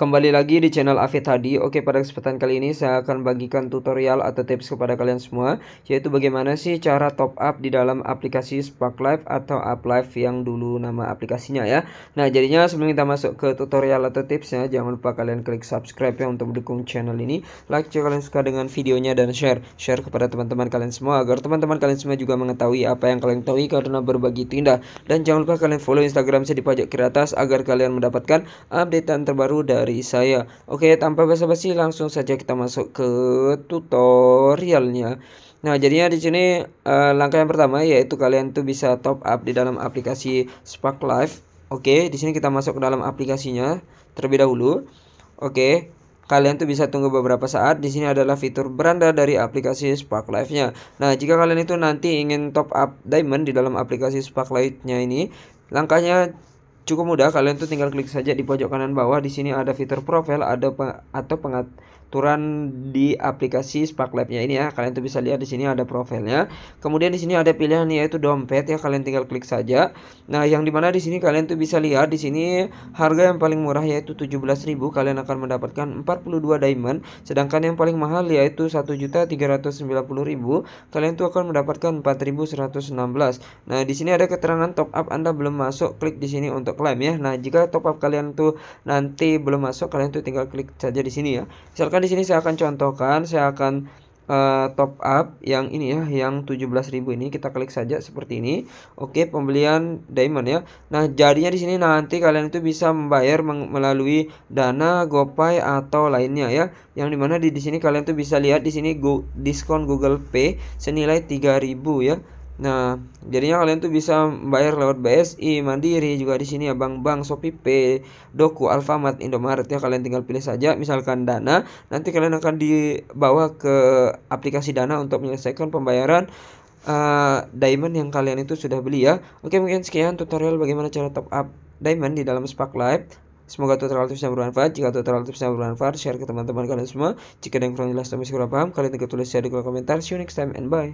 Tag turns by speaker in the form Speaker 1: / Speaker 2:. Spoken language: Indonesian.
Speaker 1: Kembali lagi di channel Afif tadi, Oke, pada kesempatan kali ini saya akan bagikan tutorial atau tips kepada kalian semua, yaitu bagaimana sih cara top up di dalam aplikasi Spark Live atau UpLive yang dulu nama aplikasinya ya. Nah, jadinya sebelum kita masuk ke tutorial atau tipsnya, jangan lupa kalian klik subscribe ya untuk mendukung channel ini. Like jika kalian suka dengan videonya dan share, share kepada teman-teman kalian semua agar teman-teman kalian semua juga mengetahui apa yang kalian tahu karena berbagi tindak. Dan jangan lupa kalian follow Instagram saya di pajak kiri atas agar kalian mendapatkan updatean terbaru dari dari saya Oke tanpa basa-basi langsung saja kita masuk ke tutorialnya Nah, jadinya di sini uh, langkah yang pertama yaitu kalian tuh bisa top up di dalam aplikasi Spark Live. Oke, di sini kita masuk ke dalam aplikasinya terlebih dahulu. Oke. Kalian tuh bisa tunggu beberapa saat. Di sini adalah fitur beranda dari aplikasi Spark Live-nya. Nah, jika kalian itu nanti ingin top up diamond di dalam aplikasi Spark Live-nya ini, langkahnya Cukup mudah, kalian tuh tinggal klik saja di pojok kanan bawah. Di sini ada fitur profile ada pe atau pengat pengaturan di aplikasi Spark Lab-nya ini ya. Kalian tuh bisa lihat di sini ada profilnya. Kemudian di sini ada pilihan yaitu dompet ya. Kalian tinggal klik saja. Nah, yang dimana di sini kalian tuh bisa lihat di sini harga yang paling murah yaitu 17.000 kalian akan mendapatkan 42 diamond, sedangkan yang paling mahal yaitu 1.390.000 kalian tuh akan mendapatkan 4.116. Nah, di sini ada keterangan top up Anda belum masuk, klik di sini untuk klaim ya. Nah, jika top up kalian tuh nanti belum masuk, kalian tuh tinggal klik saja di sini ya. Misalkan maka di sini saya akan contohkan saya akan uh, top up yang ini ya yang 17.000 ini kita klik saja seperti ini oke pembelian diamond ya nah jadinya di sini nanti kalian itu bisa membayar melalui dana gopay atau lainnya ya yang dimana di, di sini kalian tuh bisa lihat di sini go diskon Google Pay senilai 3000 ya Nah, jadinya kalian tuh bisa bayar lewat BSI, Mandiri, juga di sini ya bank-bank, Shopee, Doku, Alfamart, Indomaret ya kalian tinggal pilih saja misalkan Dana, nanti kalian akan dibawa ke aplikasi Dana untuk menyelesaikan pembayaran uh, diamond yang kalian itu sudah beli ya. Oke, mungkin sekian tutorial bagaimana cara top up diamond di dalam Spark Live. Semoga tutorial tipsnya bermanfaat. Jika tutorial tipsnya bermanfaat, share ke teman-teman kalian semua. Jika ada yang kurang jelas atau masih kurang paham, kalian tinggal tulis di kolom komentar. See you next time and bye.